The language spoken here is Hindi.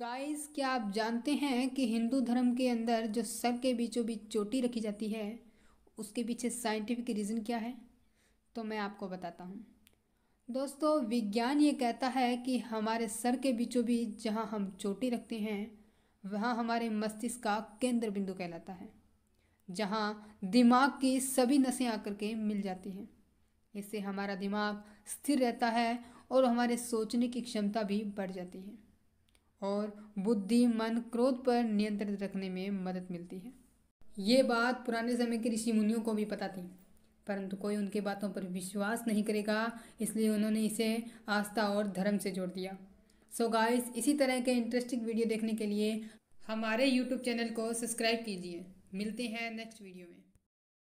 गाइस क्या आप जानते हैं कि हिंदू धर्म के अंदर जो सर के बीचों बीच चोटी रखी जाती है उसके पीछे साइंटिफिक रीज़न क्या है तो मैं आपको बताता हूँ दोस्तों विज्ञान ये कहता है कि हमारे सर के बीचों बीच जहाँ हम चोटी रखते हैं वहाँ हमारे मस्तिष्क का केंद्र बिंदु कहलाता है जहाँ दिमाग की सभी नसें आकर के मिल जाती हैं इससे हमारा दिमाग स्थिर रहता है और हमारे सोचने की क्षमता भी बढ़ जाती है और बुद्धि मन क्रोध पर नियंत्रण रखने में मदद मिलती है ये बात पुराने समय के ऋषि मुनियों को भी पता थी परंतु कोई उनके बातों पर विश्वास नहीं करेगा इसलिए उन्होंने इसे आस्था और धर्म से जोड़ दिया सो so गाइस इसी तरह के इंटरेस्टिंग वीडियो देखने के लिए हमारे यूट्यूब चैनल को सब्सक्राइब कीजिए मिलते हैं नेक्स्ट वीडियो में